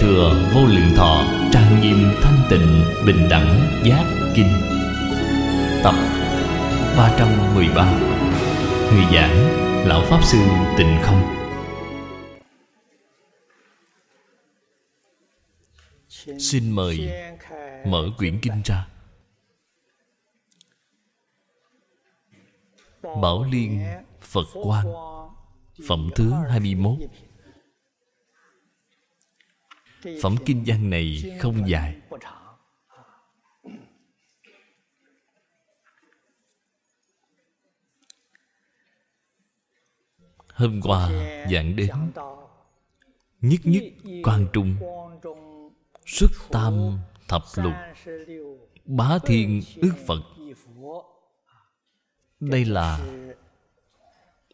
thừa vô lượng thọ trang nghiêm thanh tịnh bình đẳng giác kinh tập 313 người giảng lão pháp sư tịnh không xin mời mở quyển kinh ra bảo liên phật quan phẩm thứ 21 phẩm kinh văn này không dài hôm qua giảng đến nhất nhất quan trung xuất tam thập lục bá thiên ước phật đây là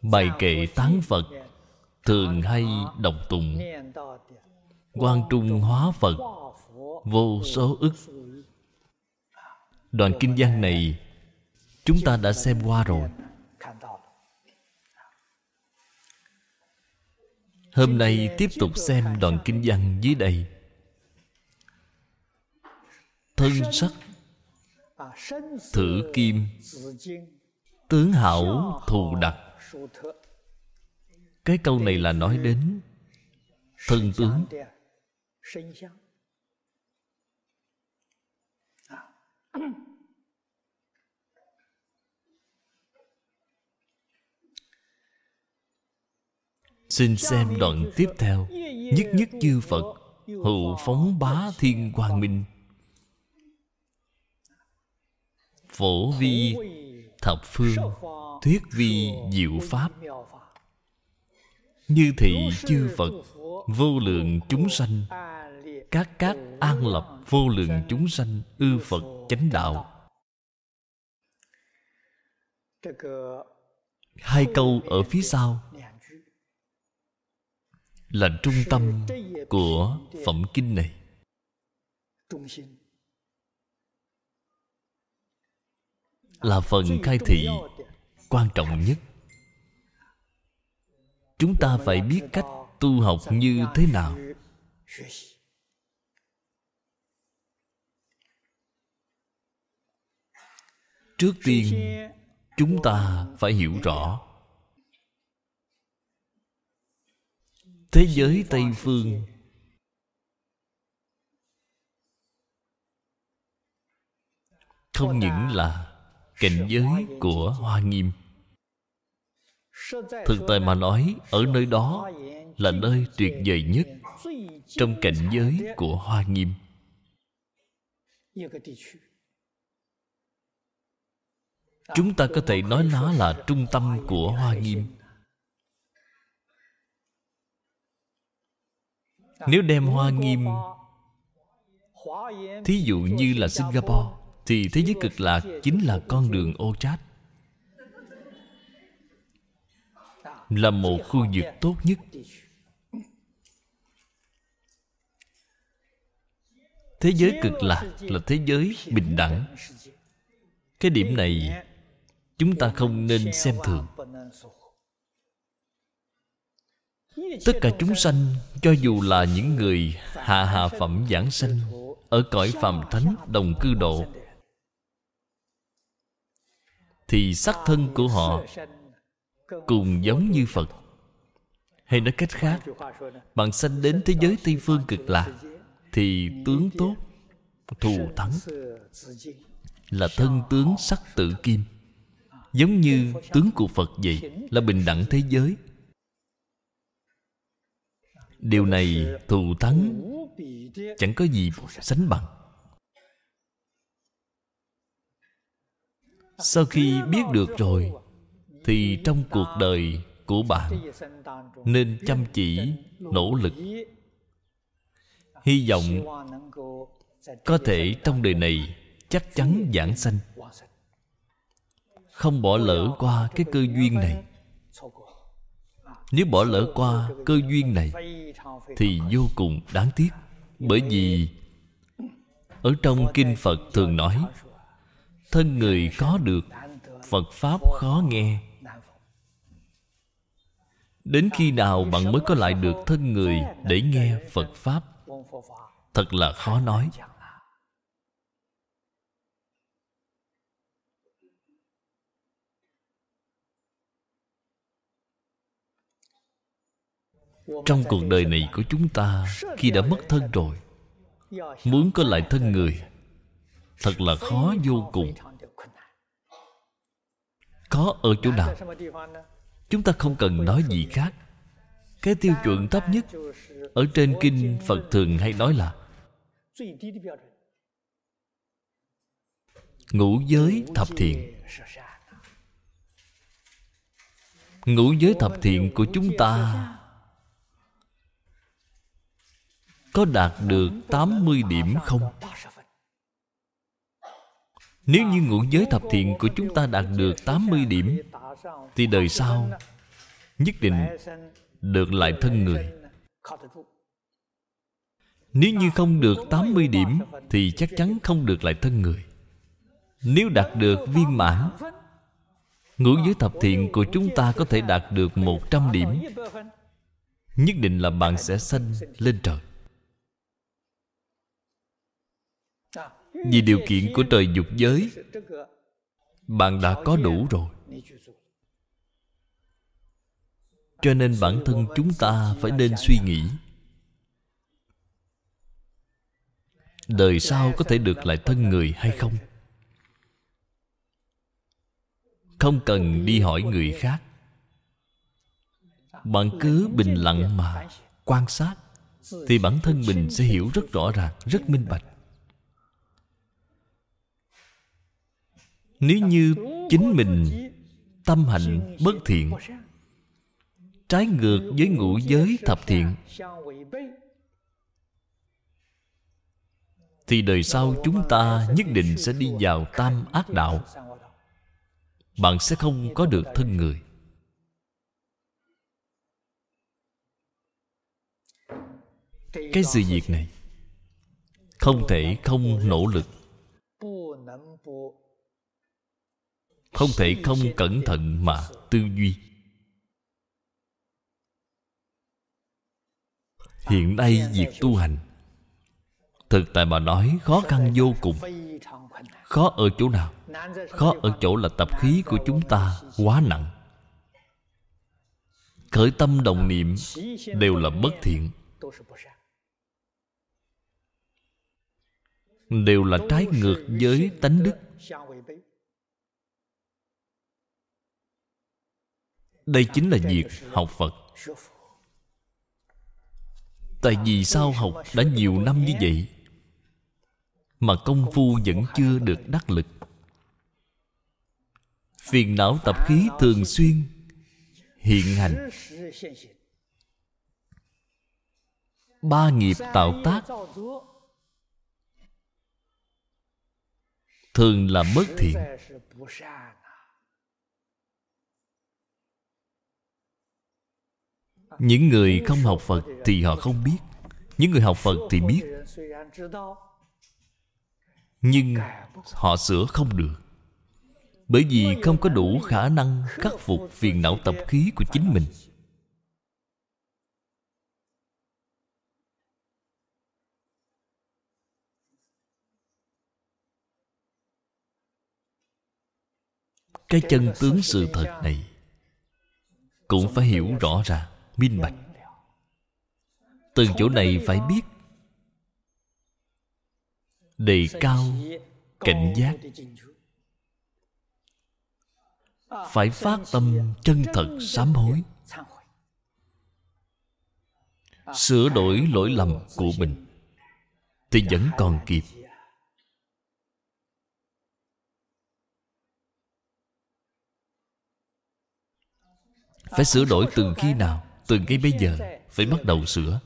bài kệ tán phật thường hay đọc tụng quan trung hóa phật vô số ức đoạn kinh văn này chúng ta đã xem qua rồi hôm nay tiếp tục xem đoạn kinh văn dưới đây thân sắc thử kim tướng hảo thù đặc cái câu này là nói đến thân tướng 生相啊。Xin xem đoạn tiếp theo Nhất nhất chư Phật Hữu phóng bá thiên quang minh Phổ vi thập phương Thuyết vi diệu pháp Như thị chư Phật Vô lượng chúng sanh các các an lập vô lượng chúng sanh ư phật chánh đạo hai câu ở phía sau là trung tâm của phẩm kinh này là phần khai thị quan trọng nhất chúng ta phải biết cách tu học như thế nào trước tiên chúng ta phải hiểu rõ thế giới tây phương không những là cảnh giới của hoa nghiêm thực tại mà nói ở nơi đó là nơi tuyệt vời nhất trong cảnh giới của hoa nghiêm chúng ta có thể nói nó là trung tâm của hoa nghiêm nếu đem hoa nghiêm thí dụ như là singapore thì thế giới cực lạc chính là con đường ô trát là một khu vực tốt nhất thế giới cực lạc là thế giới bình đẳng cái điểm này chúng ta không nên xem thường tất cả chúng sanh cho dù là những người hạ hạ phẩm giảng sanh ở cõi phàm thánh đồng cư độ thì sắc thân của họ cùng giống như phật hay nói cách khác bạn sanh đến thế giới tây phương cực lạc thì tướng tốt thù thắng là thân tướng sắc tự kim Giống như tướng của Phật vậy Là bình đẳng thế giới Điều này thù thắng Chẳng có gì sánh bằng Sau khi biết được rồi Thì trong cuộc đời của bạn Nên chăm chỉ, nỗ lực Hy vọng có thể trong đời này chắc chắn giảng sanh không bỏ lỡ qua cái cơ duyên này nếu bỏ lỡ qua cơ duyên này thì vô cùng đáng tiếc bởi vì ở trong kinh phật thường nói thân người có được phật pháp khó nghe đến khi nào bạn mới có lại được thân người để nghe phật pháp thật là khó nói trong cuộc đời này của chúng ta khi đã mất thân rồi muốn có lại thân người thật là khó vô cùng khó ở chỗ nào chúng ta không cần nói gì khác cái tiêu chuẩn thấp nhất ở trên kinh phật thường hay nói là ngũ giới thập thiện ngũ giới thập thiện của chúng ta có đạt được 80 điểm không? Nếu như ngũ giới thập thiện của chúng ta đạt được 80 điểm Thì đời sau Nhất định được lại thân người Nếu như không được 80 điểm Thì chắc chắn không được lại thân người Nếu đạt được viên mãn Ngũ giới thập thiện của chúng ta có thể đạt được 100 điểm Nhất định là bạn sẽ sanh lên trời vì điều kiện của trời dục giới bạn đã có đủ rồi cho nên bản thân chúng ta phải nên suy nghĩ đời sau có thể được lại thân người hay không không cần đi hỏi người khác bạn cứ bình lặng mà quan sát thì bản thân mình sẽ hiểu rất rõ ràng rất minh bạch nếu như chính mình tâm hạnh bất thiện trái ngược với ngũ giới thập thiện thì đời sau chúng ta nhất định sẽ đi vào tam ác đạo bạn sẽ không có được thân người cái sự việc này không thể không nỗ lực không thể không cẩn thận mà tư duy hiện nay việc tu hành thực tại mà nói khó khăn vô cùng khó ở chỗ nào khó ở chỗ là tập khí của chúng ta quá nặng khởi tâm đồng niệm đều là bất thiện đều là trái ngược với tánh đức đây chính là việc học phật tại vì sao học đã nhiều năm như vậy mà công phu vẫn chưa được đắc lực phiền não tập khí thường xuyên hiện hành ba nghiệp tạo tác thường là mất thiện những người không học phật thì họ không biết những người học phật thì biết nhưng họ sửa không được bởi vì không có đủ khả năng khắc phục phiền não tập khí của chính mình cái chân tướng sự thật này cũng phải hiểu rõ ràng minh bạch từ chỗ này phải biết đề cao cảnh giác phải phát tâm chân thật sám hối sửa đổi lỗi lầm của mình thì vẫn còn kịp phải sửa đổi từ khi nào từ ngay bây giờ phải bắt đầu sửa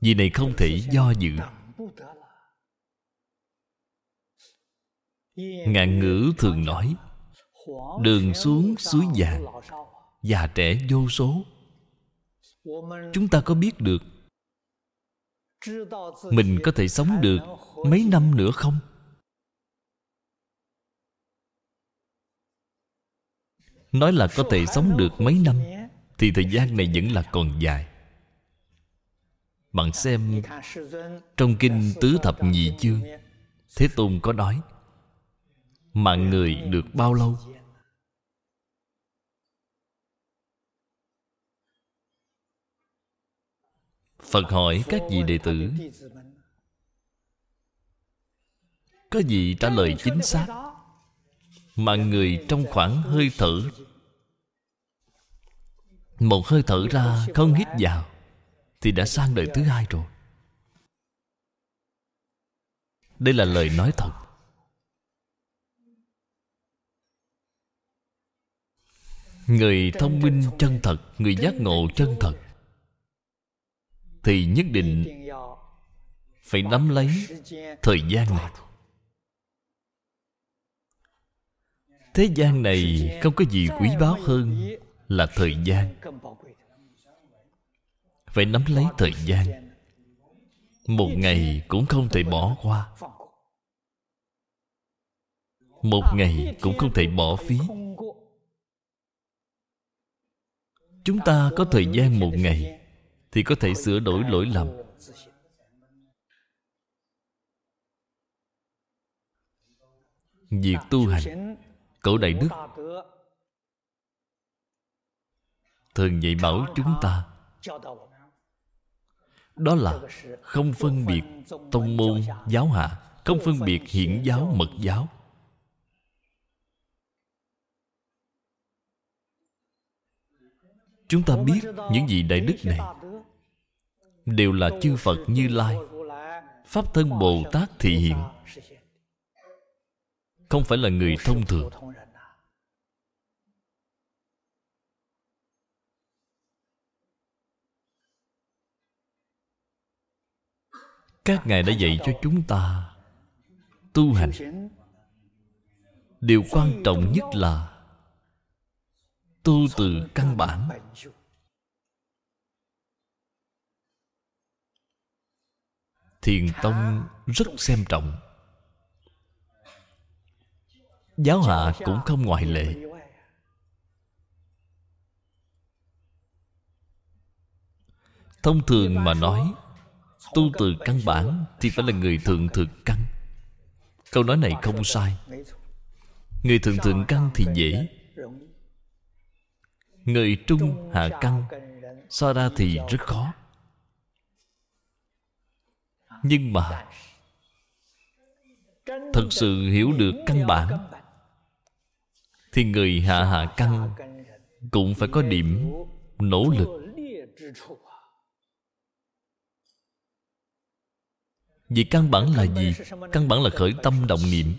vì này không thể do dự ngạn ngữ thường nói đường xuống suối già già trẻ vô số chúng ta có biết được mình có thể sống được mấy năm nữa không nói là có thể sống được mấy năm thì thời gian này vẫn là còn dài bạn xem trong kinh tứ thập nhị chương thế tôn có nói mạng người được bao lâu phật hỏi các vị đệ tử có gì trả lời chính xác mạng người trong khoảng hơi thở một hơi thở ra không hít vào Thì đã sang đời thứ hai rồi Đây là lời nói thật Người thông minh chân thật Người giác ngộ chân thật Thì nhất định Phải nắm lấy Thời gian này Thế gian này không có gì quý báu hơn là thời gian phải nắm lấy thời gian một ngày cũng không thể bỏ qua một ngày cũng không thể bỏ phí chúng ta có thời gian một ngày thì có thể sửa đổi lỗi lầm việc tu hành cổ đại đức thường dạy bảo chúng ta đó là không phân biệt tông môn giáo hạ không phân biệt hiển giáo mật giáo chúng ta biết những gì đại đức này đều là chư phật như lai pháp thân bồ tát thị hiện không phải là người thông thường các ngài đã dạy cho chúng ta tu hành điều quan trọng nhất là tu từ căn bản thiền tông rất xem trọng giáo hạ cũng không ngoại lệ thông thường mà nói tu từ căn bản thì phải là người thượng thượng căn câu nói này không sai người thượng thượng căn thì dễ người trung hạ căn so ra thì rất khó nhưng mà thật sự hiểu được căn bản thì người hạ hạ căn cũng phải có điểm nỗ lực Vì căn bản là gì? Căn bản là khởi tâm động niệm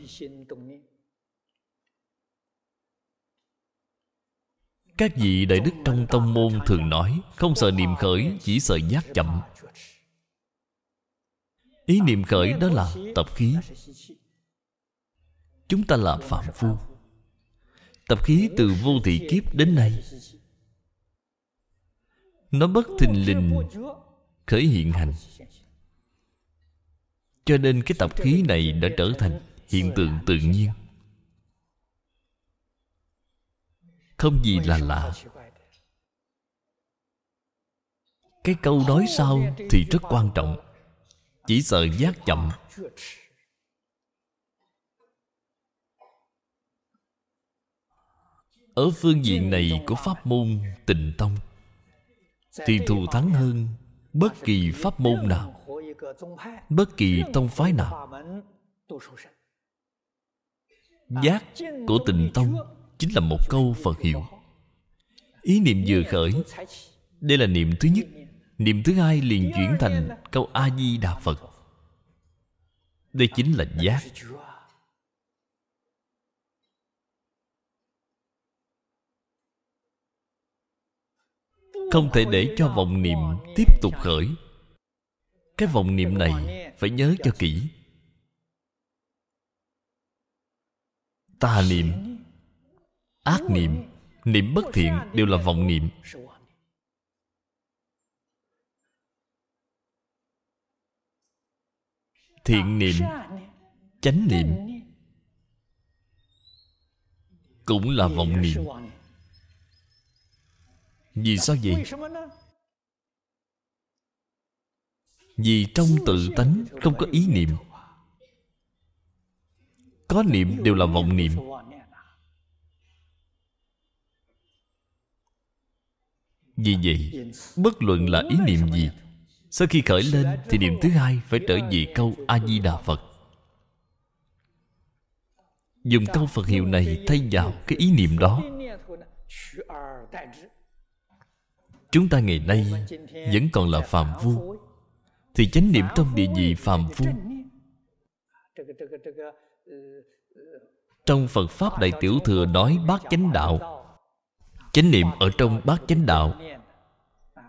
Các vị đại đức trong tông môn thường nói Không sợ niệm khởi, chỉ sợ giác chậm Ý niệm khởi đó là tập khí Chúng ta là phạm phu Tập khí từ vô thị kiếp đến nay Nó bất thình lình Khởi hiện hành cho nên cái tập khí này đã trở thành hiện tượng tự nhiên không gì là lạ cái câu nói sau thì rất quan trọng chỉ sợ giác chậm ở phương diện này của pháp môn tịnh tông thì thù thắng hơn bất kỳ pháp môn nào bất kỳ tông phái nào giác của tịnh tông chính là một câu phật hiệu ý niệm vừa khởi đây là niệm thứ nhất niệm thứ hai liền chuyển thành câu a di đà phật đây chính là giác không thể để cho vọng niệm tiếp tục khởi cái vọng niệm này phải nhớ cho kỹ tà niệm ác niệm niệm bất thiện đều là vọng niệm thiện niệm chánh niệm cũng là vọng niệm vì sao vậy vì trong tự tánh không có ý niệm Có niệm đều là vọng niệm Vì vậy, bất luận là ý niệm gì Sau khi khởi lên thì niệm thứ hai phải trở về câu A-di-đà Phật Dùng câu Phật hiệu này thay vào cái ý niệm đó Chúng ta ngày nay vẫn còn là phàm vu thì chánh niệm trong địa vị phàm phu Trong Phật Pháp Đại Tiểu Thừa nói bát chánh đạo Chánh niệm ở trong bát chánh đạo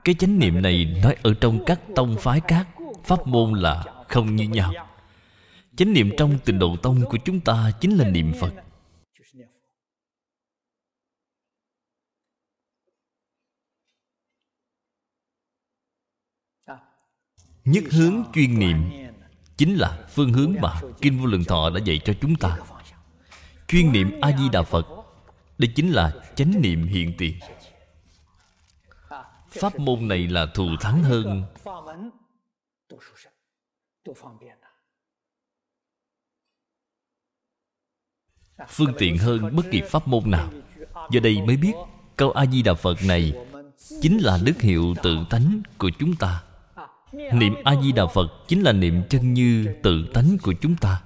Cái chánh niệm này nói ở trong các tông phái các Pháp môn là không như nhau Chánh niệm trong tình độ tông của chúng ta chính là niệm Phật Nhất hướng chuyên niệm Chính là phương hướng mà Kinh Vô Lượng Thọ đã dạy cho chúng ta Chuyên niệm A-di-đà Phật Đây chính là chánh niệm hiện tiền Pháp môn này là thù thắng hơn Phương tiện hơn bất kỳ pháp môn nào Giờ đây mới biết Câu A-di-đà Phật này Chính là đức hiệu tự tánh của chúng ta Niệm A-di-đà Phật Chính là niệm chân như tự tánh của chúng ta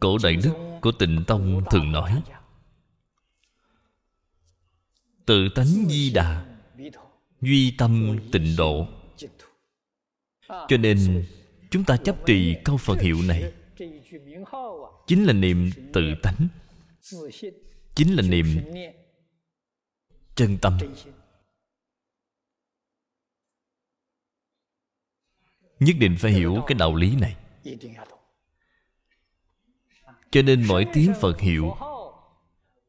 Cổ Đại Đức của tịnh Tông thường nói Tự tánh di đà Duy tâm tịnh độ Cho nên Chúng ta chấp trì câu Phật hiệu này Chính là niệm tự tánh chính là niệm chân tâm nhất định phải hiểu cái đạo lý này cho nên mỗi tiếng phật hiệu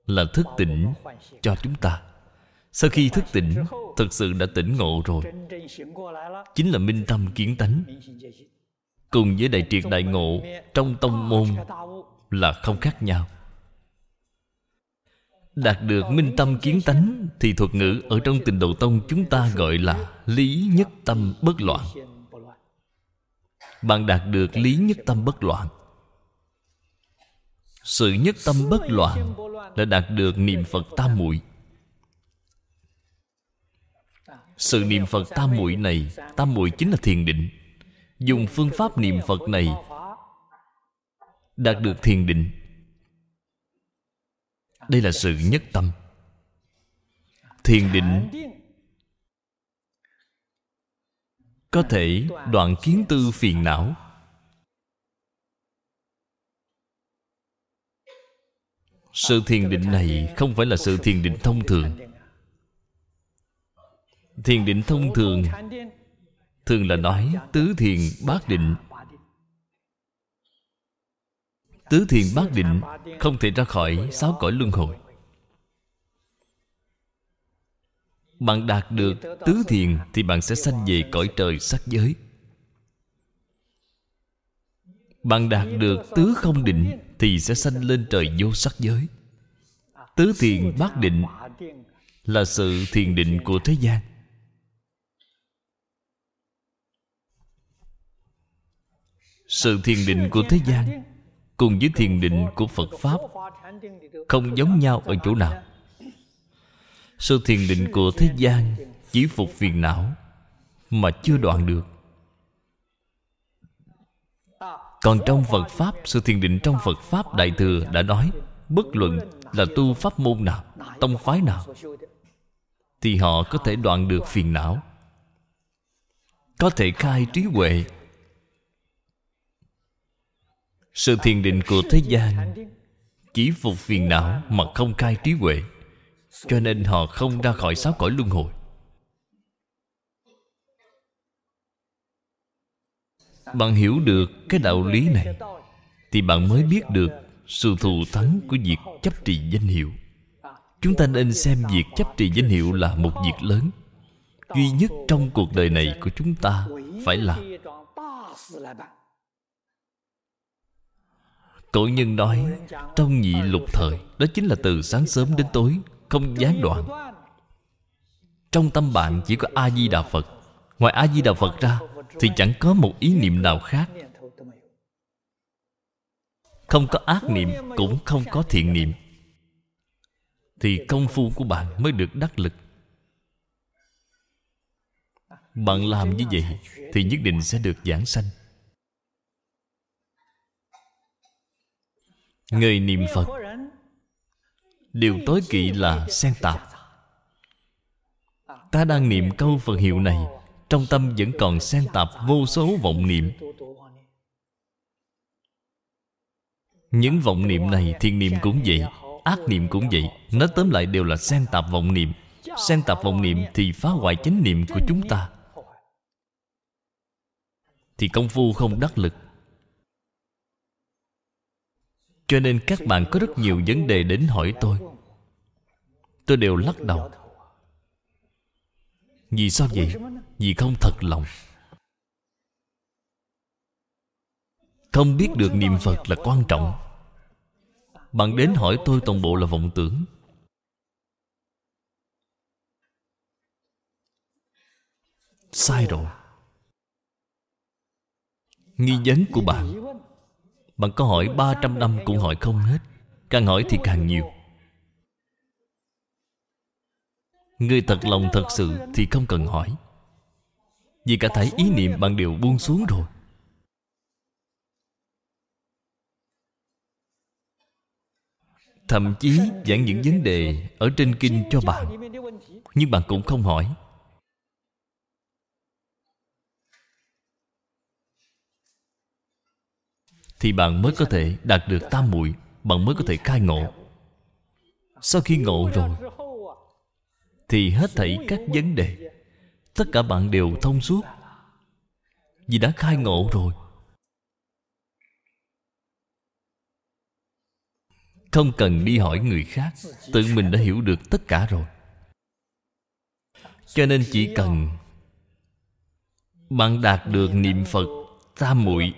là thức tỉnh cho chúng ta sau khi thức tỉnh thật sự đã tỉnh ngộ rồi chính là minh tâm kiến tánh cùng với đại triệt đại ngộ trong tông môn là không khác nhau Đạt được minh tâm kiến tánh Thì thuật ngữ ở trong tình độ tông chúng ta gọi là Lý nhất tâm bất loạn Bạn đạt được lý nhất tâm bất loạn Sự nhất tâm bất loạn Là đạt được niệm Phật tam muội Sự niệm Phật tam muội này Tam muội chính là thiền định Dùng phương pháp niệm Phật này Đạt được thiền định đây là sự nhất tâm thiền định có thể đoạn kiến tư phiền não sự thiền định này không phải là sự thiền định thông thường thiền định thông thường thường là nói tứ thiền bát định Tứ thiền bát định Không thể ra khỏi sáu cõi luân hồi Bạn đạt được tứ thiền Thì bạn sẽ sanh về cõi trời sắc giới Bạn đạt được tứ không định Thì sẽ sanh lên trời vô sắc giới Tứ thiền bát định Là sự thiền định của thế gian Sự thiền định của thế gian cùng với thiền định của phật pháp không giống nhau ở chỗ nào sự thiền định của thế gian chỉ phục phiền não mà chưa đoạn được còn trong phật pháp sự thiền định trong phật pháp đại thừa đã nói bất luận là tu pháp môn nào tông phái nào thì họ có thể đoạn được phiền não có thể khai trí huệ sự thiền định của thế gian Chỉ phục phiền não mà không khai trí huệ Cho nên họ không ra khỏi sáu cõi luân hồi Bạn hiểu được cái đạo lý này Thì bạn mới biết được sự thù thắng của việc chấp trì danh hiệu Chúng ta nên xem việc chấp trì danh hiệu là một việc lớn Duy nhất trong cuộc đời này của chúng ta phải làm Cổ nhân nói Trong nhị lục thời Đó chính là từ sáng sớm đến tối Không gián đoạn Trong tâm bạn chỉ có A-di-đà Phật Ngoài A-di-đà Phật ra Thì chẳng có một ý niệm nào khác Không có ác niệm Cũng không có thiện niệm Thì công phu của bạn mới được đắc lực Bạn làm như vậy Thì nhất định sẽ được giảng sanh người niệm phật điều tối kỵ là xen tạp ta đang niệm câu phật hiệu này trong tâm vẫn còn xen tạp vô số vọng niệm những vọng niệm này thiện niệm cũng vậy ác niệm cũng vậy nó tóm lại đều là xen tạp vọng niệm xen tạp vọng niệm thì phá hoại chánh niệm của chúng ta thì công phu không đắc lực cho nên các bạn có rất nhiều vấn đề đến hỏi tôi tôi đều lắc đầu vì sao vậy vì không thật lòng không biết được niệm phật là quan trọng bạn đến hỏi tôi toàn bộ là vọng tưởng sai rồi nghi vấn của bạn bạn có hỏi 300 năm cũng hỏi không hết Càng hỏi thì càng nhiều Người thật lòng thật sự thì không cần hỏi Vì cả thấy ý niệm bạn đều buông xuống rồi Thậm chí giảng những vấn đề Ở trên kinh cho bạn Nhưng bạn cũng không hỏi thì bạn mới có thể đạt được tam muội bạn mới có thể khai ngộ sau khi ngộ rồi thì hết thảy các vấn đề tất cả bạn đều thông suốt vì đã khai ngộ rồi không cần đi hỏi người khác tự mình đã hiểu được tất cả rồi cho nên chỉ cần bạn đạt được niệm phật tam muội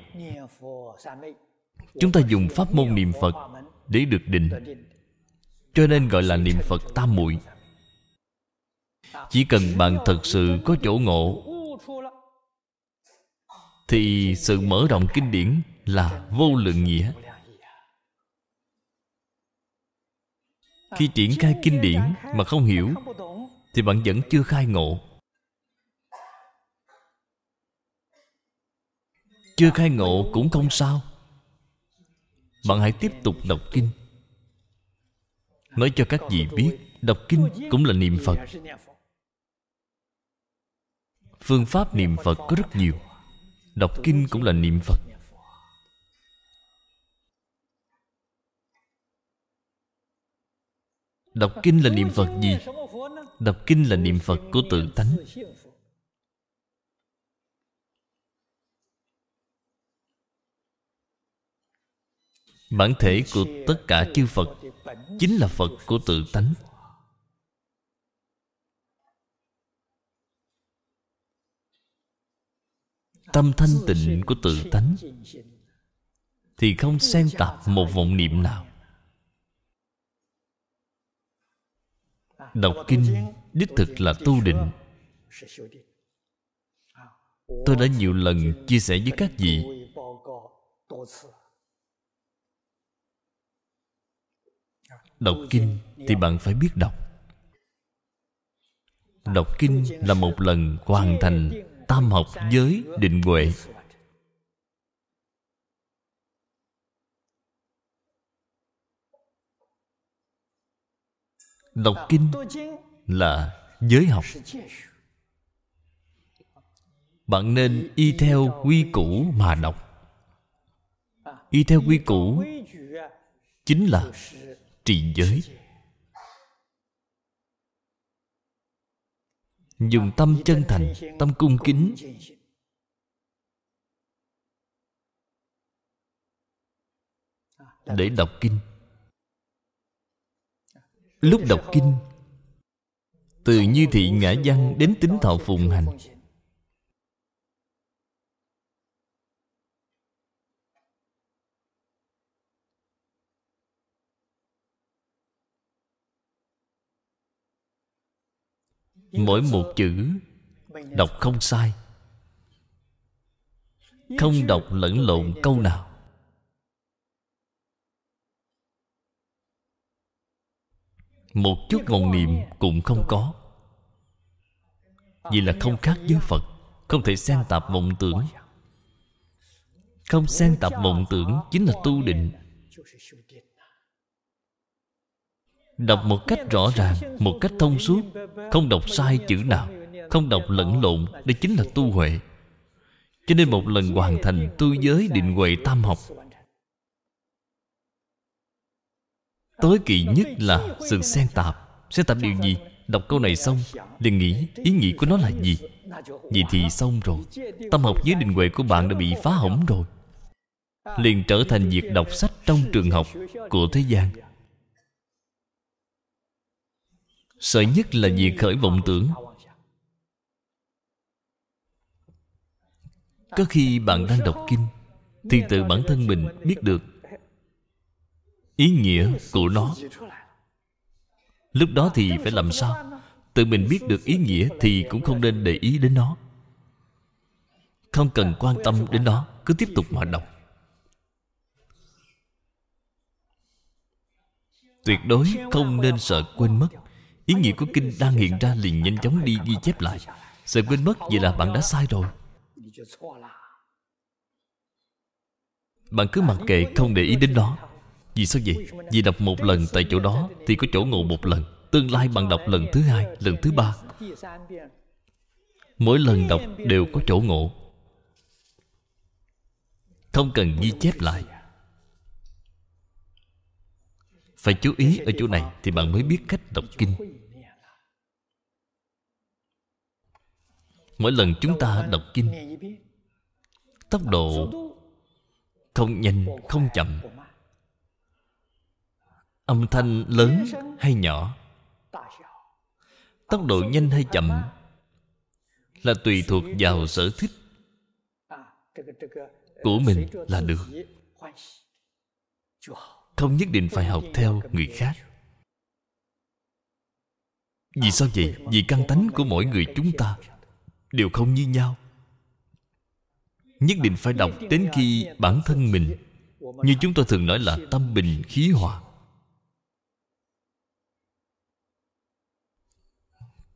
chúng ta dùng pháp môn niệm phật để được định cho nên gọi là niệm phật tam muội chỉ cần bạn thật sự có chỗ ngộ thì sự mở rộng kinh điển là vô lượng nghĩa khi triển khai kinh điển mà không hiểu thì bạn vẫn chưa khai ngộ chưa khai ngộ cũng không sao bạn hãy tiếp tục đọc kinh nói cho các vị biết đọc kinh cũng là niệm phật phương pháp niệm phật có rất nhiều đọc kinh cũng là niệm phật đọc kinh là niệm phật gì đọc kinh là niệm phật của tự tánh Bản thể của tất cả chư Phật Chính là Phật của tự tánh Tâm thanh tịnh của tự tánh Thì không xen tạp một vọng niệm nào Đọc kinh đích thực là tu định Tôi đã nhiều lần chia sẻ với các vị Đọc kinh thì bạn phải biết đọc Đọc kinh là một lần hoàn thành Tam học giới định huệ Đọc kinh là giới học Bạn nên y theo quy củ mà đọc Y theo quy củ Chính là trì giới dùng tâm chân thành tâm cung kính để đọc kinh lúc đọc kinh từ như thị ngã văn đến tính thọ phụng hành mỗi một chữ đọc không sai không đọc lẫn lộn câu nào một chút ngọn niệm cũng không có vì là không khác với phật không thể xen tạp vọng tưởng không xen tạp vọng tưởng chính là tu định Đọc một cách rõ ràng Một cách thông suốt Không đọc sai chữ nào Không đọc lẫn lộn Đây chính là tu huệ Cho nên một lần hoàn thành tu giới định huệ tam học Tối kỵ nhất là sự xen tạp Xen tạp điều gì? Đọc câu này xong liền nghĩ ý nghĩ của nó là gì Vậy thì xong rồi Tâm học giới định huệ của bạn đã bị phá hỏng rồi liền trở thành việc đọc sách trong trường học của thế gian Sợ nhất là việc khởi vọng tưởng Có khi bạn đang đọc kinh Thì tự bản thân mình biết được Ý nghĩa của nó Lúc đó thì phải làm sao Tự mình biết được ý nghĩa Thì cũng không nên để ý đến nó Không cần quan tâm đến nó Cứ tiếp tục mà đọc Tuyệt đối không nên sợ quên mất Ý nghĩa của kinh đang hiện ra liền nhanh chóng đi ghi chép lại Sợ quên mất vậy là bạn đã sai rồi Bạn cứ mặc kệ không để ý đến nó Vì sao vậy? Vì đọc một lần tại chỗ đó Thì có chỗ ngộ một lần Tương lai bạn đọc lần thứ hai, lần thứ ba Mỗi lần đọc đều có chỗ ngộ Không cần ghi chép lại phải chú ý ở chỗ này Thì bạn mới biết cách đọc kinh Mỗi lần chúng ta đọc kinh Tốc độ Không nhanh, không chậm Âm thanh lớn hay nhỏ Tốc độ nhanh hay chậm Là tùy thuộc vào sở thích Của mình là được không nhất định phải học theo người khác Vì sao vậy? Vì căn tánh của mỗi người chúng ta Đều không như nhau Nhất định phải đọc đến khi bản thân mình Như chúng tôi thường nói là tâm bình khí hòa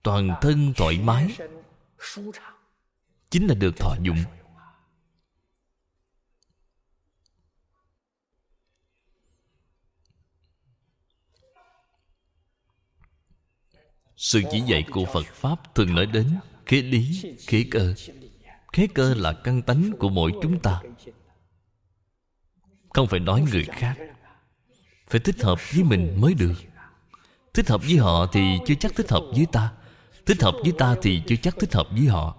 Toàn thân thoải mái Chính là được thọ dụng Sự chỉ dạy của Phật Pháp thường nói đến khế lý, khế cơ Khế cơ là căn tánh của mỗi chúng ta Không phải nói người khác Phải thích hợp với mình mới được Thích hợp với họ thì chưa chắc thích hợp với ta Thích hợp với ta thì chưa chắc thích hợp với họ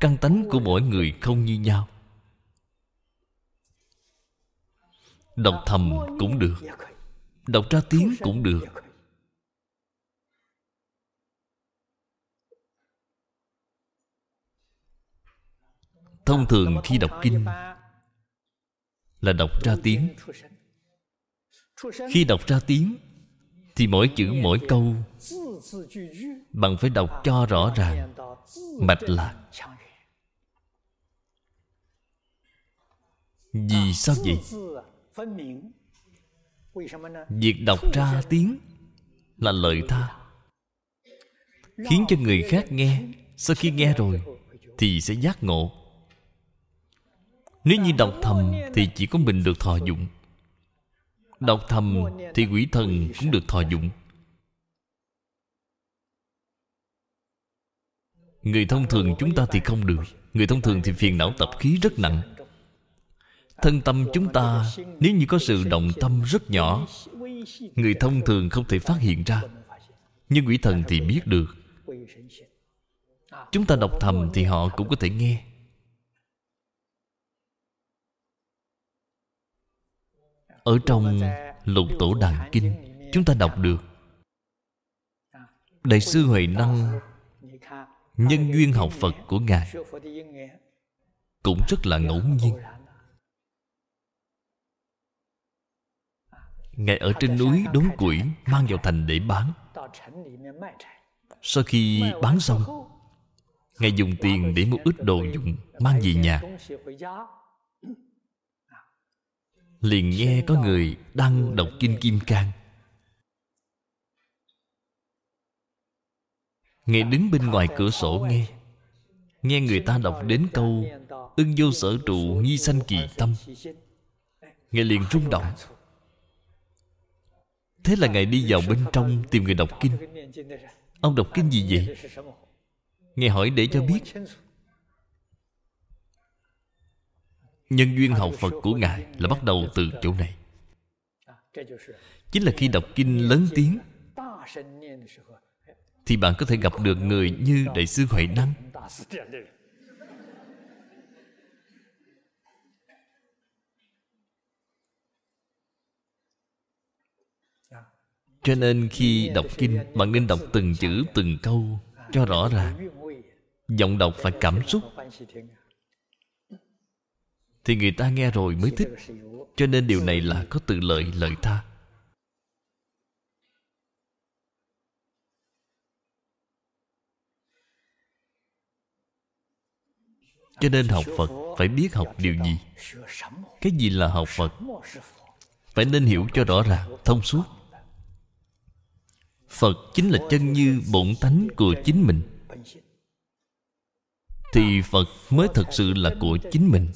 Căn tánh của mỗi người không như nhau Đọc thầm cũng được Đọc ra tiếng cũng được Thông thường khi đọc kinh Là đọc ra tiếng Khi đọc ra tiếng Thì mỗi chữ mỗi câu Bạn phải đọc cho rõ ràng Mạch lạc Vì sao vậy? Việc đọc ra tiếng Là lợi tha Khiến cho người khác nghe Sau khi nghe rồi Thì sẽ giác ngộ nếu như đọc thầm Thì chỉ có mình được thọ dụng Đọc thầm Thì quỷ thần cũng được thọ dụng Người thông thường chúng ta thì không được Người thông thường thì phiền não tập khí rất nặng Thân tâm chúng ta Nếu như có sự động tâm rất nhỏ Người thông thường không thể phát hiện ra Nhưng quỷ thần thì biết được Chúng ta đọc thầm thì họ cũng có thể nghe Ở trong lục tổ đàn kinh Chúng ta đọc được Đại sư Huệ Năng Nhân duyên học Phật của Ngài Cũng rất là ngẫu nhiên Ngài ở trên núi đốn củi Mang vào thành để bán Sau khi bán xong Ngài dùng tiền để mua ít đồ dùng Mang về nhà liền nghe có người đang đọc kinh kim cang nghe đứng bên ngoài cửa sổ nghe nghe người ta đọc đến câu ưng vô sở trụ nhi sanh kỳ tâm nghe liền rung động thế là ngài đi vào bên trong tìm người đọc kinh ông đọc kinh gì vậy nghe hỏi để cho biết Nhân duyên học Phật của Ngài Là bắt đầu từ chỗ này Chính là khi đọc kinh lớn tiếng Thì bạn có thể gặp được người như Đại sư Huệ Năng Cho nên khi đọc kinh Bạn nên đọc từng chữ từng câu Cho rõ ràng Giọng đọc phải cảm xúc thì người ta nghe rồi mới thích cho nên điều này là có tự lợi lợi tha cho nên học phật phải biết học điều gì cái gì là học phật phải nên hiểu cho rõ ràng thông suốt phật chính là chân như bổn tánh của chính mình thì phật mới thật sự là của chính mình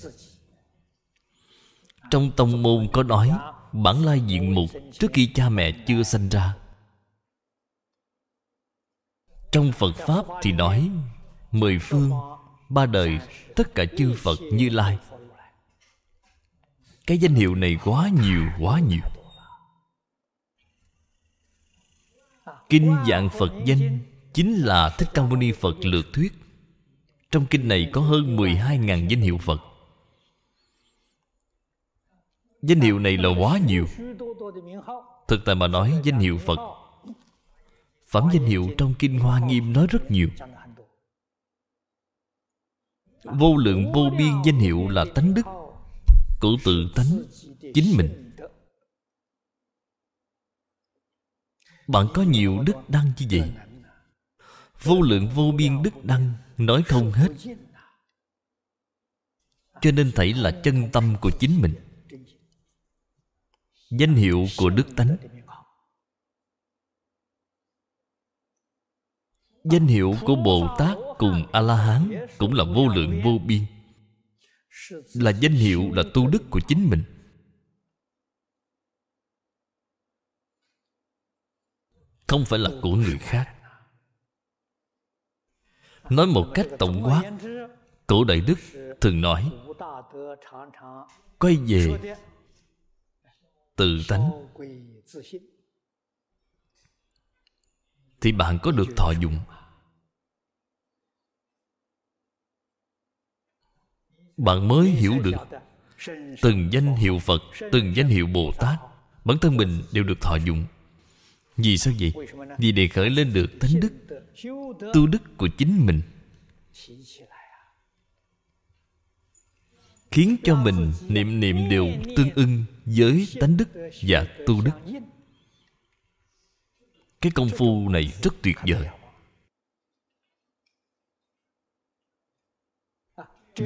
trong tông môn có nói Bản lai diện mục trước khi cha mẹ chưa sanh ra Trong Phật Pháp thì nói Mười phương, ba đời, tất cả chư Phật như lai Cái danh hiệu này quá nhiều, quá nhiều Kinh dạng Phật danh Chính là Thích Ca Mâu Ni Phật lược thuyết Trong kinh này có hơn 12.000 danh hiệu Phật Danh hiệu này là quá nhiều Thực tại mà nói danh hiệu Phật Phẩm danh hiệu trong Kinh Hoa Nghiêm nói rất nhiều Vô lượng vô biên danh hiệu là tánh đức Cổ tự tánh Chính mình Bạn có nhiều đức đăng như vậy Vô lượng vô biên đức đăng Nói không hết Cho nên thấy là chân tâm của chính mình danh hiệu của đức tánh danh hiệu của bồ tát cùng a la hán cũng là vô lượng vô biên là danh hiệu là tu đức của chính mình không phải là của người khác nói một cách tổng quát cổ đại đức thường nói quay về tự tánh thì bạn có được thọ dụng bạn mới hiểu được từng danh hiệu phật từng danh hiệu bồ tát bản thân mình đều được thọ dụng vì sao vậy vì để khởi lên được thánh đức tu đức của chính mình khiến cho mình niệm niệm đều tương ưng với tánh đức và tu đức cái công phu này rất tuyệt vời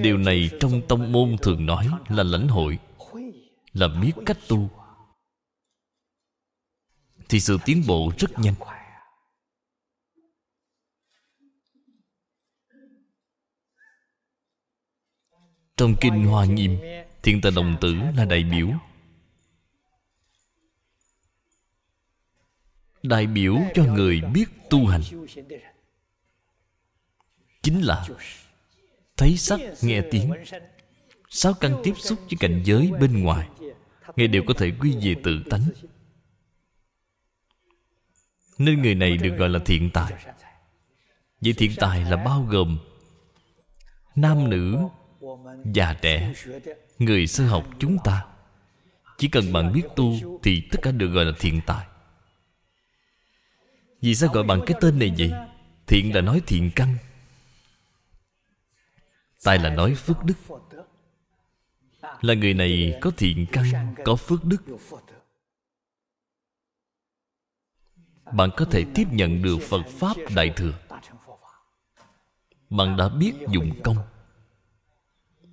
điều này trong tông môn thường nói là lãnh hội là biết cách tu thì sự tiến bộ rất nhanh trong kinh hoa nghiêm thiên tà đồng tử là đại biểu đại biểu cho người biết tu hành chính là thấy sắc nghe tiếng sáu căn tiếp xúc với cảnh giới bên ngoài ngài đều có thể quy về tự tánh nên người này được gọi là thiện tài vậy thiện tài là bao gồm nam nữ già trẻ người sơ học chúng ta chỉ cần bạn biết tu thì tất cả được gọi là thiện tài vì sao gọi bằng cái tên này vậy Thiện là nói thiện căn Tài là nói phước đức Là người này có thiện căn Có phước đức Bạn có thể tiếp nhận được Phật Pháp Đại Thừa Bạn đã biết dùng công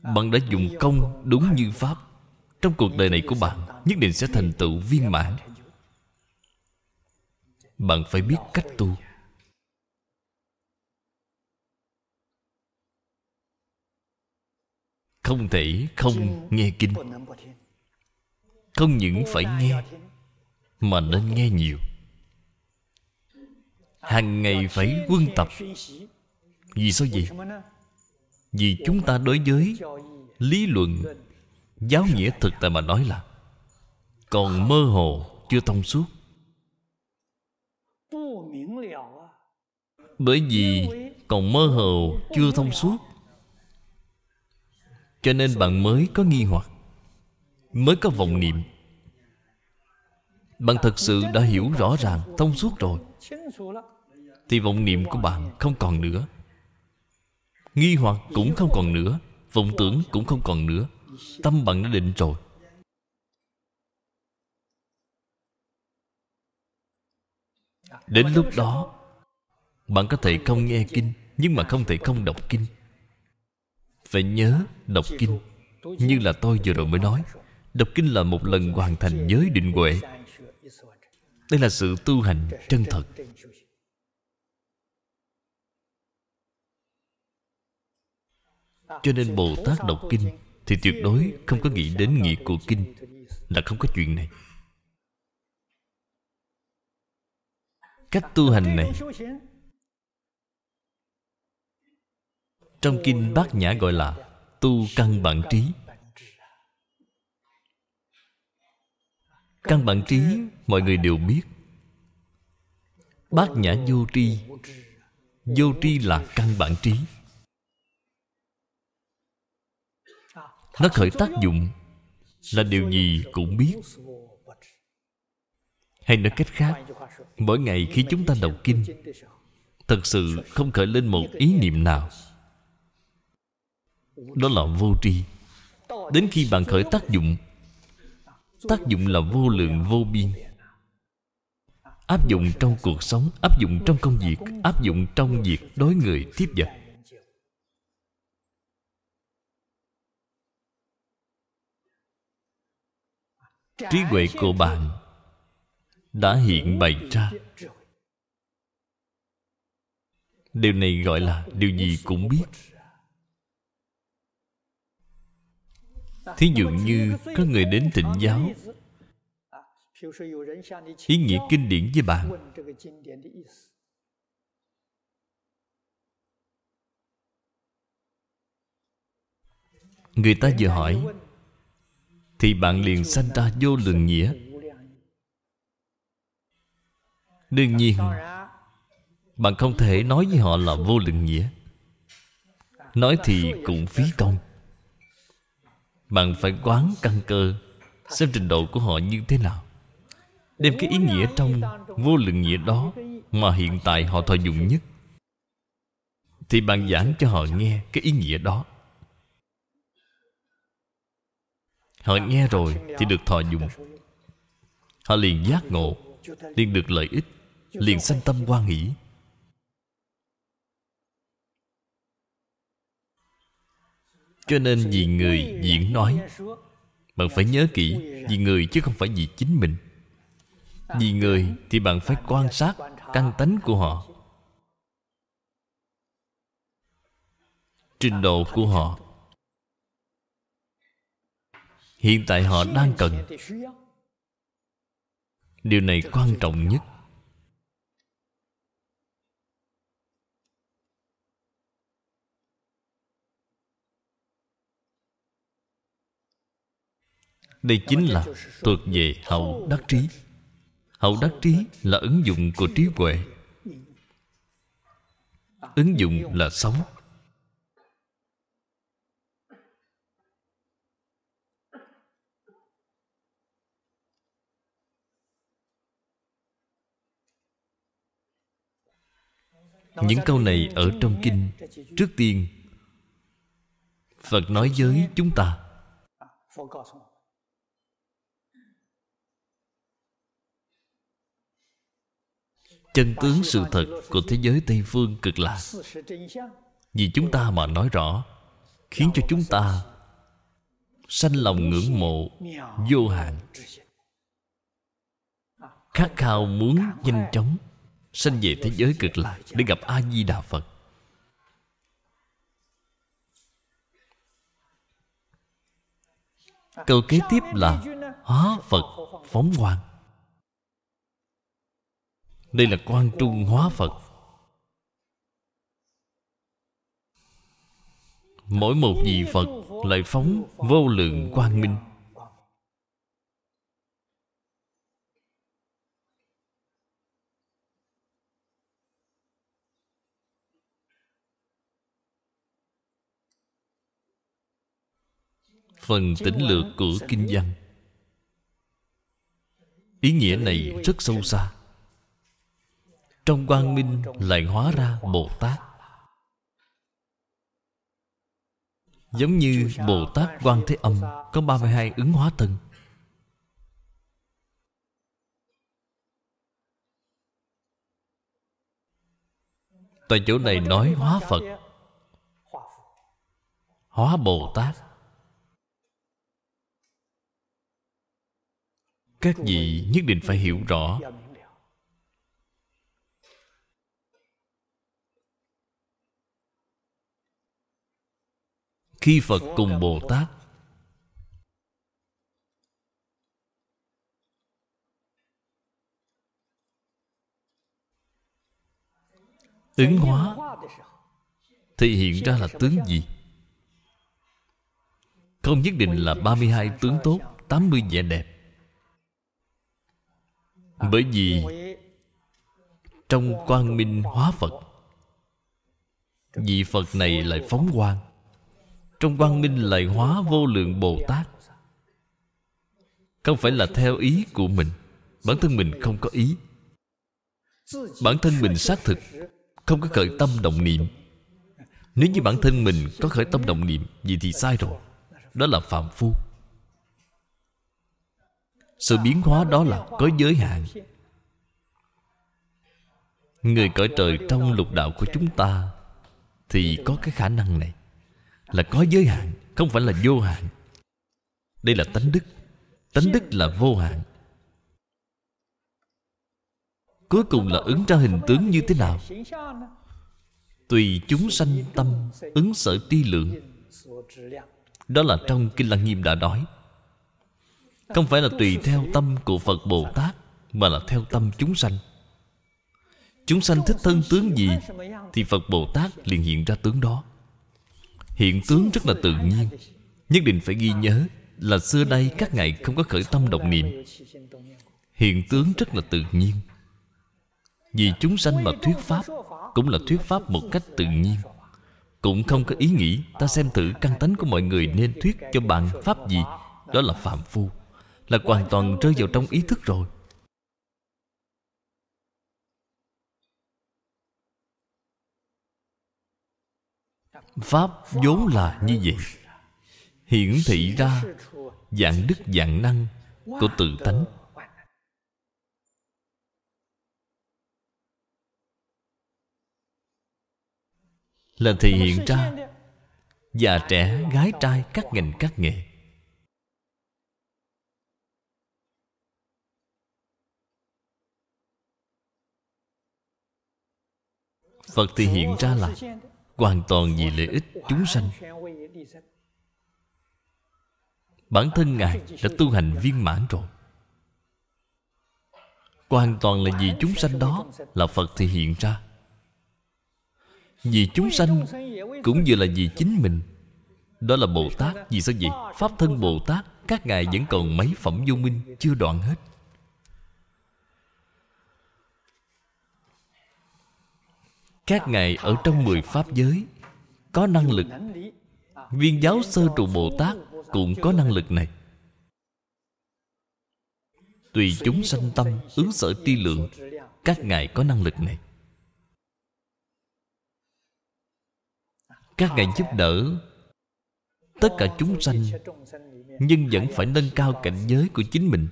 Bạn đã dùng công đúng như Pháp Trong cuộc đời này của bạn Nhất định sẽ thành tựu viên mãn bạn phải biết cách tu không thể không nghe kinh không những phải nghe mà nên nghe nhiều hàng ngày phải quân tập vì sao vậy vì chúng ta đối với lý luận giáo nghĩa thực tại mà nói là còn mơ hồ chưa thông suốt Bởi vì còn mơ hồ chưa thông suốt Cho nên bạn mới có nghi hoặc Mới có vọng niệm Bạn thật sự đã hiểu rõ ràng Thông suốt rồi Thì vọng niệm của bạn không còn nữa Nghi hoặc cũng không còn nữa Vọng tưởng cũng không còn nữa Tâm bạn đã định rồi Đến lúc đó bạn có thể không nghe kinh Nhưng mà không thể không đọc kinh Phải nhớ đọc kinh Như là tôi vừa rồi mới nói Đọc kinh là một lần hoàn thành giới định huệ Đây là sự tu hành chân thật Cho nên Bồ Tát đọc kinh Thì tuyệt đối không có nghĩ đến nghĩa của kinh Là không có chuyện này Cách tu hành này Trong kinh Bát Nhã gọi là Tu căn bản trí Căn bản trí mọi người đều biết Bát Nhã vô tri Vô tri là căn bản trí Nó khởi tác dụng Là điều gì cũng biết Hay nói cách khác Mỗi ngày khi chúng ta đọc kinh Thật sự không khởi lên một ý niệm nào đó là vô tri Đến khi bạn khởi tác dụng Tác dụng là vô lượng vô biên Áp dụng trong cuộc sống Áp dụng trong công việc Áp dụng trong việc đối người tiếp vật Trí huệ của bạn Đã hiện bày ra Điều này gọi là điều gì cũng biết Thí dụ như có người đến tịnh giáo Ý nghĩa kinh điển với bạn Người ta vừa hỏi Thì bạn liền sanh ra vô lượng nghĩa Đương nhiên Bạn không thể nói với họ là vô lượng nghĩa Nói thì cũng phí công bạn phải quán căn cơ Xem trình độ của họ như thế nào Đem cái ý nghĩa trong vô lượng nghĩa đó Mà hiện tại họ thọ dụng nhất Thì bạn giảng cho họ nghe cái ý nghĩa đó Họ nghe rồi thì được thọ dụng Họ liền giác ngộ Liền được lợi ích Liền sanh tâm quan hỷ Cho nên vì người diễn nói Bạn phải nhớ kỹ Vì người chứ không phải vì chính mình Vì người thì bạn phải quan sát Căn tánh của họ Trình độ của họ Hiện tại họ đang cần Điều này quan trọng nhất đây chính là thuộc về hậu đắc trí hậu đắc trí là ứng dụng của trí huệ ứng dụng là sống những câu này ở trong kinh trước tiên phật nói với chúng ta chân tướng sự thật của thế giới tây phương cực lạc vì chúng ta mà nói rõ khiến cho chúng ta sanh lòng ngưỡng mộ vô hạn khát khao muốn nhanh chóng sanh về thế giới cực lạc để gặp a di đà phật câu kế tiếp là hóa phật phóng quang đây là quan trung hóa Phật Mỗi một vị Phật lại phóng vô lượng quang minh phần tỉnh lược của kinh văn ý nghĩa này rất sâu xa trong quang minh lại hóa ra Bồ Tát Giống như Bồ Tát Quan Thế Âm Có 32 ứng hóa thân Tại chỗ này nói hóa Phật Hóa Bồ Tát Các vị nhất định phải hiểu rõ khi phật cùng bồ tát ứng hóa thì hiện ra là tướng gì không nhất định là 32 tướng tốt 80 vẻ đẹp Bởi vì Trong quang minh hóa Phật Vị Phật này lại phóng quang trong quang minh lại hóa vô lượng bồ tát không phải là theo ý của mình bản thân mình không có ý bản thân mình xác thực không có khởi tâm động niệm nếu như bản thân mình có khởi tâm động niệm gì thì sai rồi Đó là phạm phu Sự biến hóa đó là có giới hạn Người cõi trời trong lục đạo của chúng ta Thì có cái khả năng này là có giới hạn không phải là vô hạn đây là tánh đức tánh đức là vô hạn cuối cùng là ứng ra hình tướng như thế nào tùy chúng sanh tâm ứng sở tri lượng đó là trong kinh lăng nghiêm đã nói không phải là tùy theo tâm của phật bồ tát mà là theo tâm chúng sanh chúng sanh thích thân tướng gì thì phật bồ tát liền hiện ra tướng đó hiện tướng rất là tự nhiên nhất định phải ghi nhớ là xưa đây các ngài không có khởi tâm động niệm hiện tướng rất là tự nhiên vì chúng sanh mà thuyết pháp cũng là thuyết pháp một cách tự nhiên cũng không có ý nghĩ ta xem thử căn tánh của mọi người nên thuyết cho bạn pháp gì đó là phạm phu là hoàn toàn rơi vào trong ý thức rồi Pháp vốn là như vậy Hiển thị ra dạng đức dạng năng của tự tánh là thể hiện ra già trẻ gái trai các ngành các nghề phật thì hiện ra là hoàn toàn vì lợi ích chúng sanh bản thân ngài đã tu hành viên mãn rồi hoàn toàn là vì chúng sanh đó là phật thì hiện ra vì chúng sanh cũng vừa là vì chính mình đó là bồ tát vì sao vậy pháp thân bồ tát các ngài vẫn còn mấy phẩm vô minh chưa đoạn hết Các ngài ở trong mười Pháp giới Có năng lực Viên giáo sơ trụ Bồ Tát Cũng có năng lực này Tùy chúng sanh tâm Ứng sở tri lượng Các ngài có năng lực này Các ngài giúp đỡ Tất cả chúng sanh Nhưng vẫn phải nâng cao cảnh giới của chính mình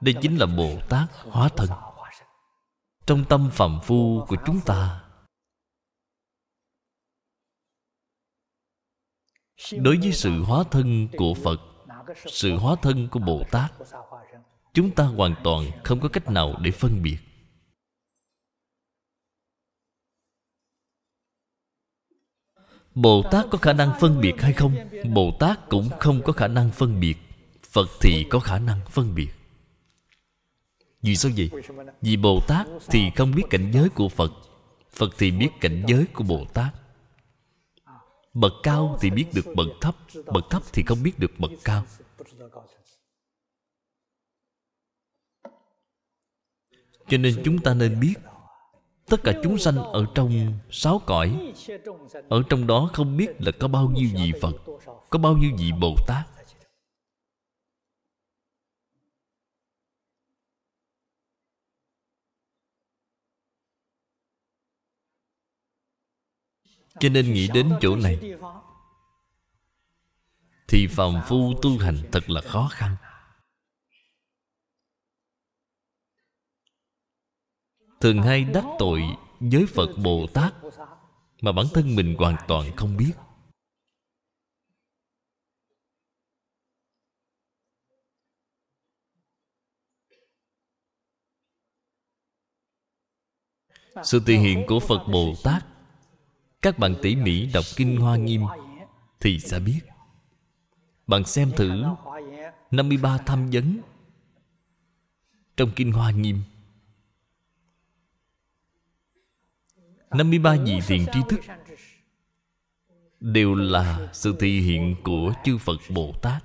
Đây chính là Bồ Tát hóa thân trong tâm phạm phu của chúng ta đối với sự hóa thân của phật sự hóa thân của bồ tát chúng ta hoàn toàn không có cách nào để phân biệt bồ tát có khả năng phân biệt hay không bồ tát cũng không có khả năng phân biệt phật thì có khả năng phân biệt vì sao vậy? Vì Bồ Tát thì không biết cảnh giới của Phật Phật thì biết cảnh giới của Bồ Tát Bậc cao thì biết được bậc thấp Bậc thấp thì không biết được bậc cao Cho nên chúng ta nên biết Tất cả chúng sanh ở trong sáu cõi Ở trong đó không biết là có bao nhiêu vị Phật Có bao nhiêu vị Bồ Tát Cho nên nghĩ đến chỗ này Thì phàm phu tu hành thật là khó khăn Thường hay đắc tội với Phật Bồ Tát Mà bản thân mình hoàn toàn không biết Sự thể hiện của Phật Bồ Tát các bạn tỉ mỉ đọc Kinh Hoa Nghiêm Thì sẽ biết Bạn xem thử 53 tham vấn Trong Kinh Hoa Nghiêm 53 vị thiền trí thức Đều là sự thị hiện của chư Phật Bồ Tát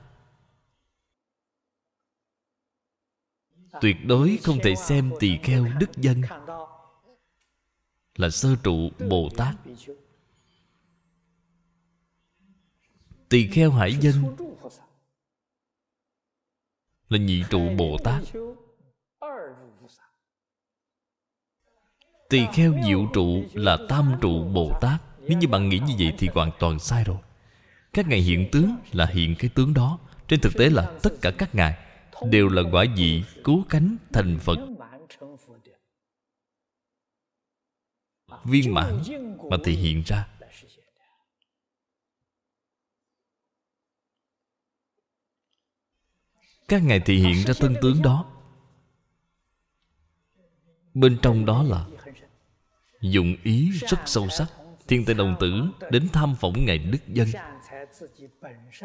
Tuyệt đối không thể xem tỳ kheo đức dân Là sơ trụ Bồ Tát tỳ kheo hải dân là nhị trụ bồ tát tỳ kheo diệu trụ là tam trụ bồ tát nếu như bạn nghĩ như vậy thì hoàn toàn sai rồi các ngài hiện tướng là hiện cái tướng đó trên thực tế là tất cả các ngài đều là quả vị cứu cánh thành phật viên mãn mà thể hiện ra Các ngài thể hiện ra thân tướng đó Bên trong đó là Dụng ý rất sâu sắc Thiên tài đồng tử đến tham phỏng Ngài Đức Dân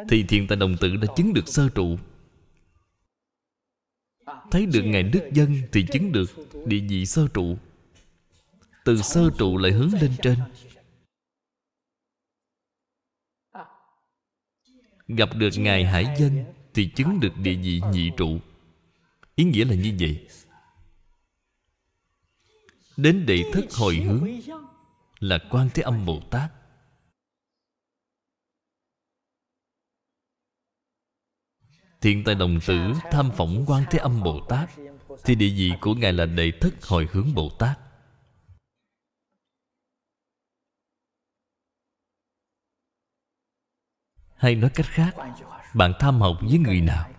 Thì thiên tài đồng tử đã chứng được sơ trụ Thấy được Ngài Đức Dân thì chứng được địa vị sơ trụ Từ sơ trụ lại hướng lên trên Gặp được Ngài Hải Dân thì chứng được địa vị nhị trụ ý nghĩa là như vậy đến đệ thất hồi hướng là quan thế âm bồ tát thiện tài đồng tử tham phỏng quan thế âm bồ tát thì địa vị của ngài là đệ thất hồi hướng bồ tát hay nói cách khác bạn tham học với người nào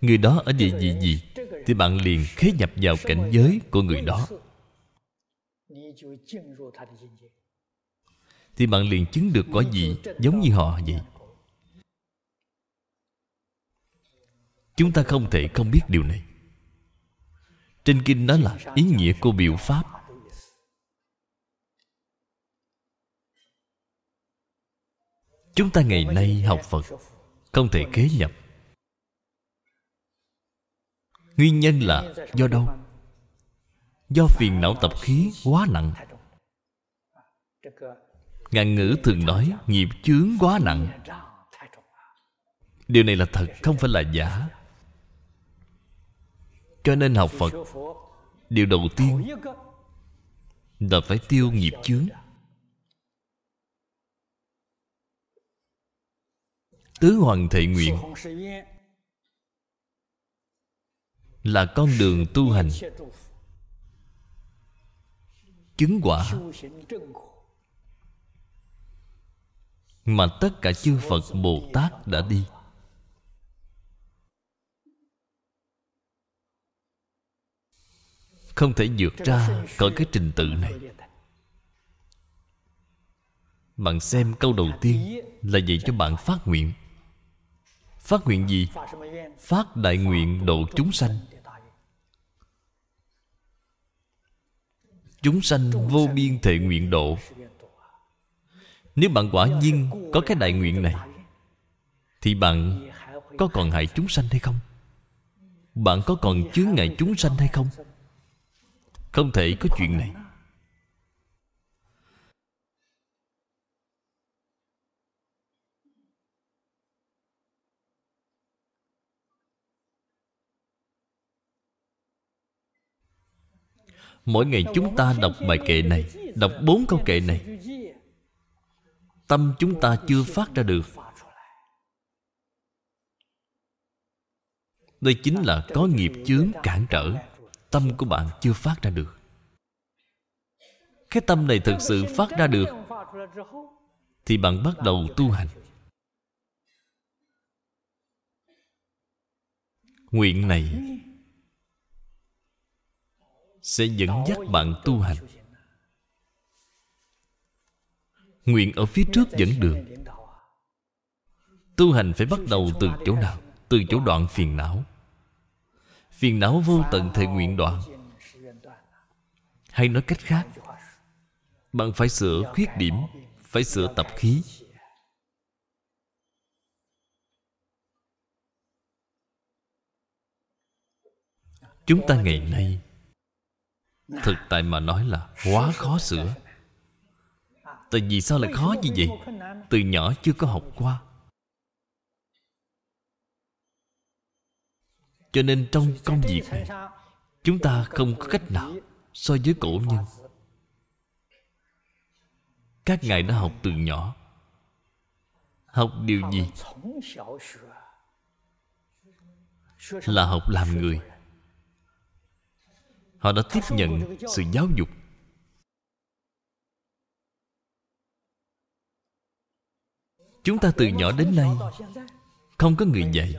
Người đó ở địa vị gì Thì bạn liền khế nhập vào cảnh giới của người đó Thì bạn liền chứng được quả gì Giống như họ vậy Chúng ta không thể không biết điều này Trên kinh đó là ý nghĩa của biểu pháp Chúng ta ngày nay học Phật không thể kế nhập nguyên nhân là do đâu do phiền não tập khí quá nặng ngạn ngữ thường nói nghiệp chướng quá nặng điều này là thật không phải là giả cho nên học phật điều đầu tiên là phải tiêu nghiệp chướng Tứ Hoàng Thệ Nguyện Là con đường tu hành Chứng quả Mà tất cả chư Phật Bồ Tát đã đi Không thể vượt ra khỏi cái trình tự này Bạn xem câu đầu tiên Là dạy cho bạn phát nguyện Phát nguyện gì? Phát đại nguyện độ chúng sanh Chúng sanh vô biên thệ nguyện độ Nếu bạn quả nhiên có cái đại nguyện này Thì bạn có còn hại chúng sanh hay không? Bạn có còn chướng ngại chúng sanh hay không? Không thể có chuyện này Mỗi ngày chúng ta đọc bài kệ này Đọc bốn câu kệ này Tâm chúng ta chưa phát ra được Đây chính là có nghiệp chướng cản trở Tâm của bạn chưa phát ra được Cái tâm này thực sự phát ra được Thì bạn bắt đầu tu hành Nguyện này sẽ dẫn dắt bạn tu hành nguyện ở phía trước dẫn đường tu hành phải bắt đầu từ chỗ nào từ chỗ đoạn phiền não phiền não vô tận thể nguyện đoạn hay nói cách khác bạn phải sửa khuyết điểm phải sửa tập khí chúng ta ngày nay Thực tại mà nói là quá khó sửa Tại vì sao lại khó như vậy Từ nhỏ chưa có học qua Cho nên trong công việc này Chúng ta không có cách nào So với cổ nhân Các ngài đã học từ nhỏ Học điều gì Là học làm người Họ đã tiếp nhận sự giáo dục Chúng ta từ nhỏ đến nay Không có người dạy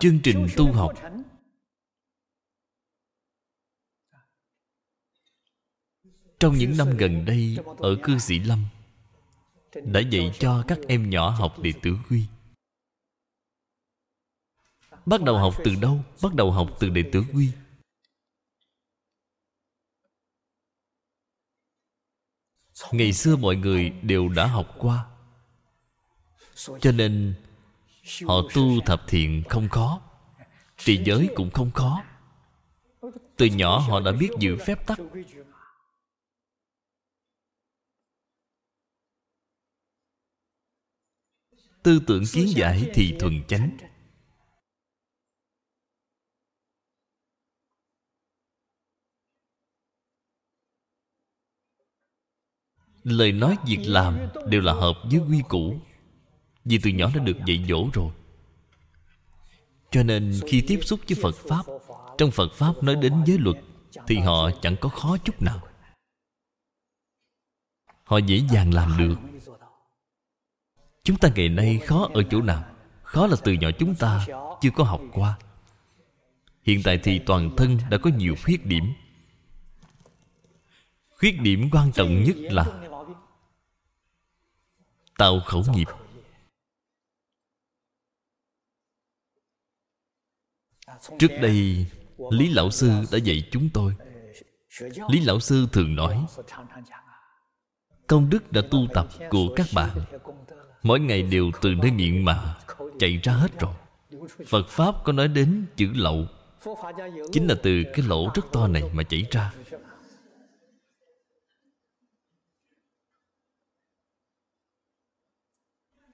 Chương trình tu học Trong những năm gần đây Ở Cư Sĩ Lâm Đã dạy cho các em nhỏ học Đệ Tử Quy Bắt đầu học từ đâu Bắt đầu học từ đệ tử quy Ngày xưa mọi người đều đã học qua Cho nên Họ tu thập thiện không khó Trì giới cũng không khó Từ nhỏ họ đã biết giữ phép tắc Tư tưởng kiến giải thì thuần chánh Lời nói việc làm đều là hợp với quy củ Vì từ nhỏ đã được dạy dỗ rồi Cho nên khi tiếp xúc với Phật Pháp Trong Phật Pháp nói đến giới luật Thì họ chẳng có khó chút nào Họ dễ dàng làm được Chúng ta ngày nay khó ở chỗ nào Khó là từ nhỏ chúng ta chưa có học qua Hiện tại thì toàn thân đã có nhiều khuyết điểm Khuyết điểm quan trọng nhất là Tạo khẩu nghiệp Trước đây Lý Lão Sư đã dạy chúng tôi Lý Lão Sư thường nói Công đức đã tu tập của các bạn Mỗi ngày đều từ nơi miệng mà Chạy ra hết rồi Phật Pháp có nói đến chữ lậu Chính là từ cái lỗ rất to này mà chảy ra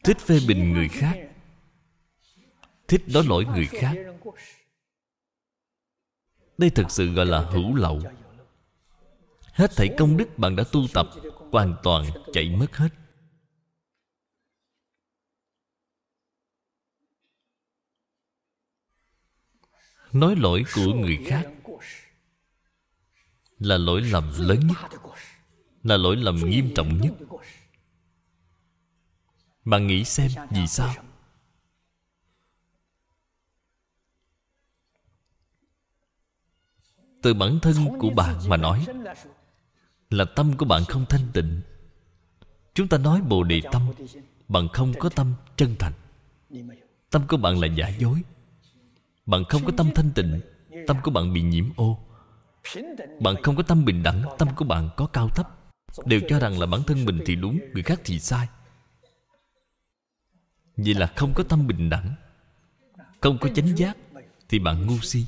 thích phê bình người khác thích nói lỗi người khác đây thật sự gọi là hữu lậu hết thảy công đức bạn đã tu tập hoàn toàn chạy mất hết nói lỗi của người khác là lỗi lầm lớn nhất là lỗi lầm nghiêm trọng nhất bạn nghĩ xem vì sao Từ bản thân của bạn mà nói Là tâm của bạn không thanh tịnh Chúng ta nói bồ đề tâm Bạn không có tâm chân thành Tâm của bạn là giả dối Bạn không có tâm thanh tịnh Tâm của bạn bị nhiễm ô Bạn không có tâm bình đẳng Tâm của bạn có cao thấp Đều cho rằng là bản thân mình thì đúng Người khác thì sai vì là không có tâm bình đẳng Không có chánh giác Thì bạn ngu si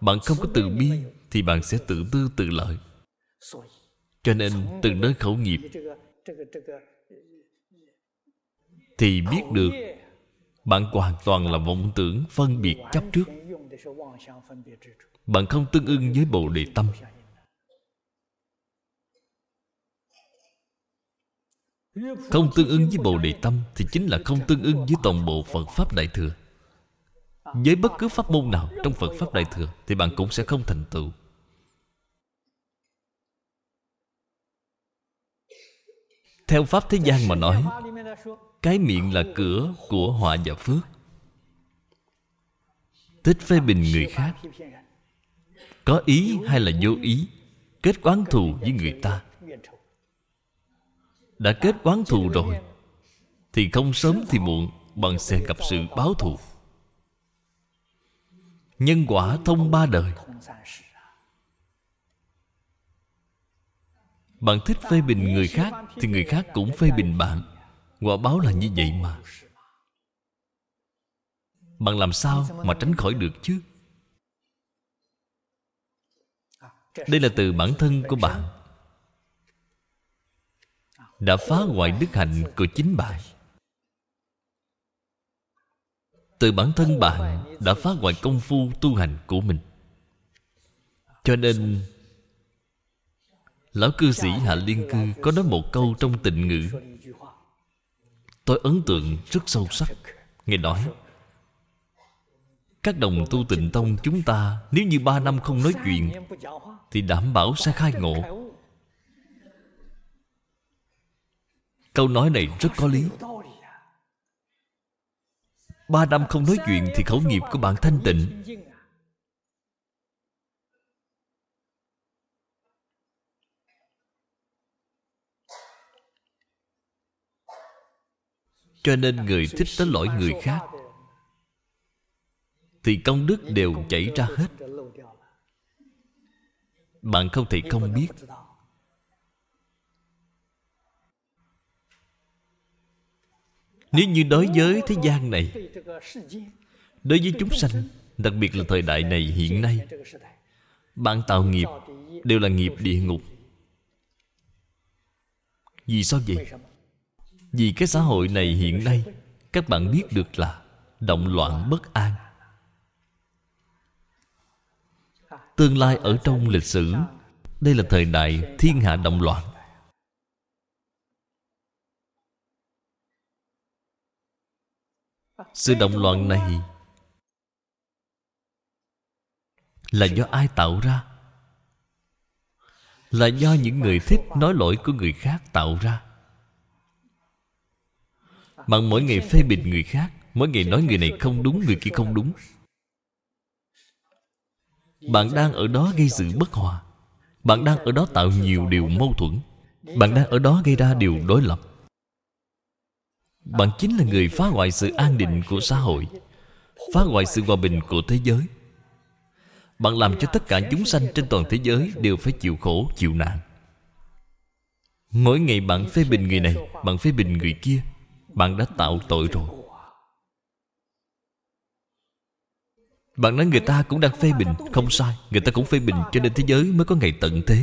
Bạn không có từ bi Thì bạn sẽ tự tư tự lợi Cho nên từ nơi khẩu nghiệp Thì biết được Bạn hoàn toàn là vọng tưởng Phân biệt chấp trước Bạn không tương ưng với Bồ Đề Tâm Không tương ứng với Bồ Đề Tâm Thì chính là không tương ứng với toàn bộ Phật Pháp Đại Thừa Với bất cứ pháp môn nào trong Phật Pháp Đại Thừa Thì bạn cũng sẽ không thành tựu Theo Pháp Thế gian mà nói Cái miệng là cửa của họa và phước Thích phê bình người khác Có ý hay là vô ý Kết oán thù với người ta đã kết oán thù rồi Thì không sớm thì muộn Bạn sẽ gặp sự báo thù Nhân quả thông ba đời Bạn thích phê bình người khác Thì người khác cũng phê bình bạn Quả báo là như vậy mà Bạn làm sao mà tránh khỏi được chứ Đây là từ bản thân của bạn đã phá hoại đức hạnh của chính bạn từ bản thân bạn đã phá hoại công phu tu hành của mình cho nên lão cư sĩ hạ liên cư có nói một câu trong tịnh ngữ tôi ấn tượng rất sâu sắc nghe nói các đồng tu tịnh tông chúng ta nếu như ba năm không nói chuyện thì đảm bảo sẽ khai ngộ Câu nói này rất có lý Ba năm không nói chuyện thì khẩu nghiệp của bạn thanh tịnh Cho nên người thích tới lỗi người khác Thì công đức đều chảy ra hết Bạn không thể không biết Nếu như đối với thế gian này Đối với chúng sanh Đặc biệt là thời đại này hiện nay Bạn tạo nghiệp Đều là nghiệp địa ngục Vì sao vậy? Vì cái xã hội này hiện nay Các bạn biết được là Động loạn bất an Tương lai ở trong lịch sử Đây là thời đại thiên hạ động loạn Sự động loạn này Là do ai tạo ra Là do những người thích nói lỗi của người khác tạo ra bằng mỗi ngày phê bình người khác Mỗi ngày nói người này không đúng Người kia không đúng Bạn đang ở đó gây sự bất hòa Bạn đang ở đó tạo nhiều điều mâu thuẫn Bạn đang ở đó gây ra điều đối lập bạn chính là người phá hoại sự an định của xã hội Phá hoại sự hòa bình của thế giới Bạn làm cho tất cả chúng sanh trên toàn thế giới Đều phải chịu khổ, chịu nạn Mỗi ngày bạn phê bình người này Bạn phê bình người kia Bạn đã tạo tội rồi Bạn nói người ta cũng đang phê bình Không sai Người ta cũng phê bình cho nên thế giới mới có ngày tận thế